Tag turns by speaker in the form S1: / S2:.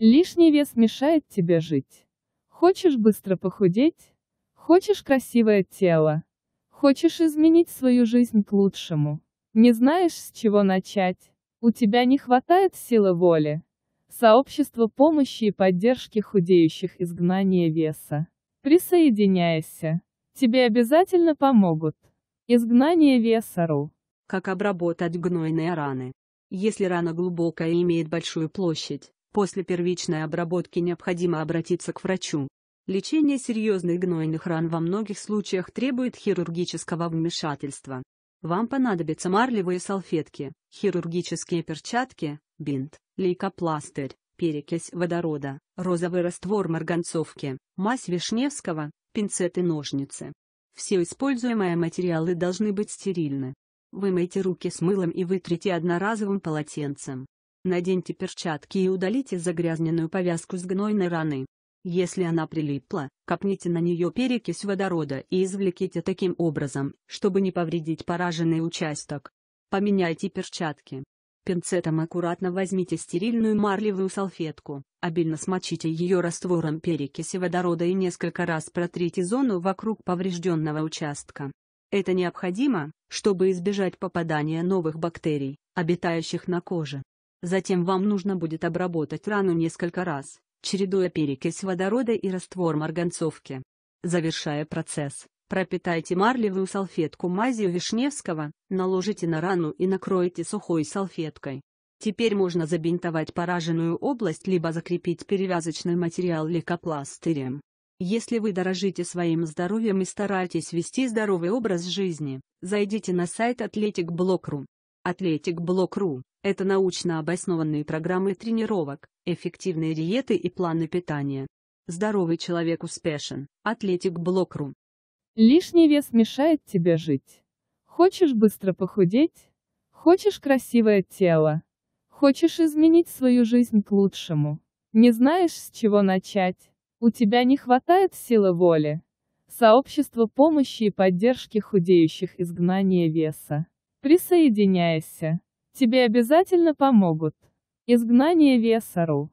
S1: Лишний вес мешает тебе жить. Хочешь быстро похудеть? Хочешь красивое тело? Хочешь изменить свою жизнь к лучшему? Не знаешь, с чего начать? У тебя не хватает силы воли. Сообщество помощи и поддержки худеющих изгнания веса. Присоединяйся. Тебе обязательно помогут. Изгнание веса.ру Как
S2: обработать гнойные раны? Если рана глубокая и имеет большую площадь, После первичной обработки необходимо обратиться к врачу. Лечение серьезных гнойных ран во многих случаях требует хирургического вмешательства. Вам понадобятся марлевые салфетки, хирургические перчатки, бинт, лейкопластырь, перекись водорода, розовый раствор марганцовки, мазь вишневского, пинцет и ножницы. Все используемые материалы должны быть стерильны. Вымойте руки с мылом и вытрите одноразовым полотенцем. Наденьте перчатки и удалите загрязненную повязку с гнойной раны. Если она прилипла, копните на нее перекись водорода и извлеките таким образом, чтобы не повредить пораженный участок. Поменяйте перчатки. Пинцетом аккуратно возьмите стерильную марлевую салфетку, обильно смочите ее раствором перекиси водорода и несколько раз протрите зону вокруг поврежденного участка. Это необходимо, чтобы избежать попадания новых бактерий, обитающих на коже. Затем вам нужно будет обработать рану несколько раз, чередуя перекись водорода и раствор марганцовки. Завершая процесс, пропитайте марлевую салфетку мазью Вишневского, наложите на рану и накройте сухой салфеткой. Теперь можно забинтовать пораженную область либо закрепить перевязочный материал лейкопластырем. Если вы дорожите своим здоровьем и стараетесь вести здоровый образ жизни, зайдите на сайт athleticblock.ru. Athleticblock.ru это научно обоснованные программы тренировок, эффективные диеты и планы питания. Здоровый человек успешен. Атлетик Блокрум.
S1: Лишний вес мешает тебе жить. Хочешь быстро похудеть? Хочешь красивое тело? Хочешь изменить свою жизнь к лучшему? Не знаешь, с чего начать? У тебя не хватает силы воли? Сообщество помощи и поддержки худеющих изгнания веса. Присоединяйся. Тебе обязательно помогут. Изгнание Весару.